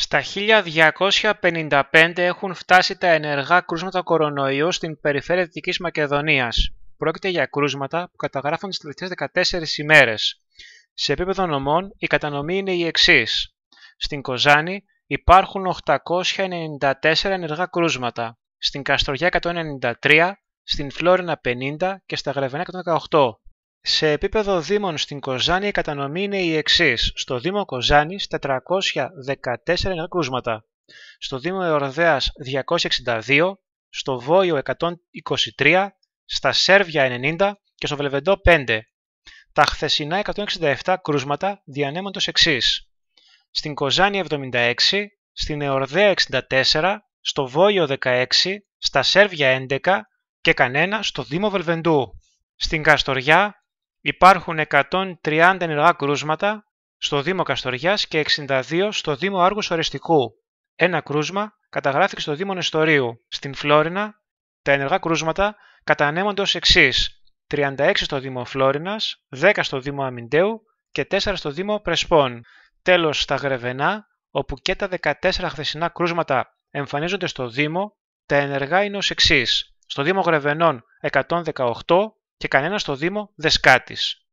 Στα 1255 έχουν φτάσει τα ενεργά κρούσματα κορονοϊού στην περιφέρεια Δυτικής Μακεδονίας. Πρόκειται για κρούσματα που καταγράφονται στις τελευταίες 14 ημέρες. Σε επίπεδο νομών, η κατανομή είναι η εξής. Στην Κοζάνη υπάρχουν 894 ενεργά κρούσματα, στην Καστρογιά 193, στην Φλόρινα 50 και στα Γρεβενά 118. Σε επίπεδο δήμων στην Κοζάνη η κατανομή είναι η εξής. Στο Δήμο Κοζάνης 414 κρούσματα, στο Δήμο Εορδέας 262, στο Βόιο 123, στα Σέρβια 90 και στο Βελβεντό 5. Τα χθεσινά 167 κρούσματα διανέμοντος εξή. εξής. Στην Κοζάνη 76, στην Εορδέα 64, στο Βόιο 16, στα Σέρβια 11 και κανένα στο Δήμο Βελβεντού. Στην Καστοριά Υπάρχουν 130 ενεργά κρούσματα στο Δήμο Καστοριάς και 62 στο Δήμο Άργους Οριστικού. Ένα κρούσμα καταγράφηκε στο Δήμο Νεστορίου. Στην Φλόρινα τα ενεργά κρούσματα κατανέμονται ως εξής. 36 στο Δήμο Φλόρινας, 10 στο Δήμο Αμιντέου και 4 στο Δήμο Πρεσπών. Τέλος στα Γρεβενά, όπου και τα 14 χθεσινά κρούσματα εμφανίζονται στο Δήμο, τα ενεργά είναι ως εξής. Στο Δήμο Γρεβενών 118, και κανένας στο Δήμο Δεσκάτης.